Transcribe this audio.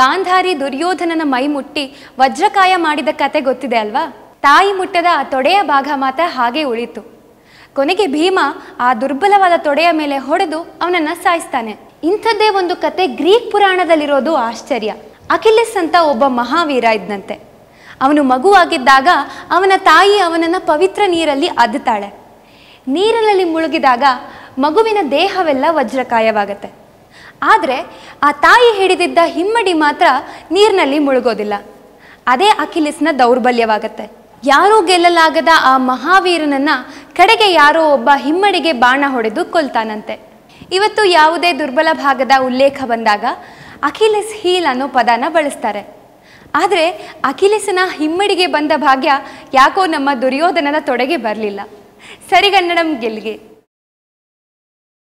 ಗಾಂಧಾರಿ ದುರ್ಯೋಧನನ ಮೈ ಮುಟ್ಟಿ ವಜ್ರಕಾಯ ಮಾಡಿದ ಕತೆ ಗೊತ್ತಿದೆ ಅಲ್ವಾ ತಾಯಿ ಮುಟ್ಟದ ಆ ತೊಡೆಯ ಭಾಗ ಮಾತ್ರ ಹಾಗೆ ಉಳಿತು ಕೊನೆಗೆ ಭೀಮ ಆ ದುರ್ಬಲವಾದ ತೊಡೆಯ ಮೇಲೆ ಹೊಡೆದು ಅವನನ್ನ ಸಾಯಿಸ್ತಾನೆ ಇಂಥದ್ದೇ ಒಂದು ಕತೆ ಗ್ರೀಕ್ ಪುರಾಣದಲ್ಲಿರೋದು ಆಶ್ಚರ್ಯ ಅಖಿಲೆಸ್ ಅಂತ ಒಬ್ಬ ಮಹಾವೀರ ಇದ್ದಂತೆ ಅವನು ಮಗುವಾಗಿದ್ದಾಗ ಅವನ ತಾಯಿ ಅವನನ್ನು ಪವಿತ್ರ ನೀರಲ್ಲಿ ಅದ್ದುತ್ತಾಳೆ ನೀರಿನಲ್ಲಿ ಮುಳುಗಿದಾಗ ಮಗುವಿನ ದೇಹವೆಲ್ಲ ವಜ್ರಕಾಯವಾಗತ್ತೆ ಆದರೆ ಆ ತಾಯಿ ಹಿಡಿದಿದ್ದ ಹಿಮ್ಮಡಿ ಮಾತ್ರ ನೀರಿನಲ್ಲಿ ಮುಳುಗೋದಿಲ್ಲ ಅದೇ ಅಖಿಲಿಸ್ನ ದೌರ್ಬಲ್ಯವಾಗತ್ತೆ ಯಾರೂ ಗೆಲ್ಲಲಾಗದ ಆ ಮಹಾವೀರನನ್ನ ಕಡೆಗೆ ಯಾರೋ ಒಬ್ಬ ಹಿಮ್ಮಡಿಗೆ ಬಾಣ ಹೊಡೆದು ಕೊಲ್ತಾನಂತೆ ಇವತ್ತು ಯಾವುದೇ ದುರ್ಬಲ ಭಾಗದ ಉಲ್ಲೇಖ ಬಂದಾಗ ಅಖಿಲಿಸ್ ಹೀಲ್ ಅನ್ನೋ ಪದನ ಬಳಸ್ತಾರೆ ಆದರೆ ಅಖಿಲಿಸನ ಹಿಮ್ಮಡಿಗೆ ಬಂದ ಭಾಗ್ಯ ಯಾಕೋ ನಮ್ಮ ದುರ್ಯೋಧನದ ತೊಡೆಗೆ ಬರಲಿಲ್ಲ ಸರಿಗನ್ನಡಂ ಗೆಲ್ಲಿಗೆ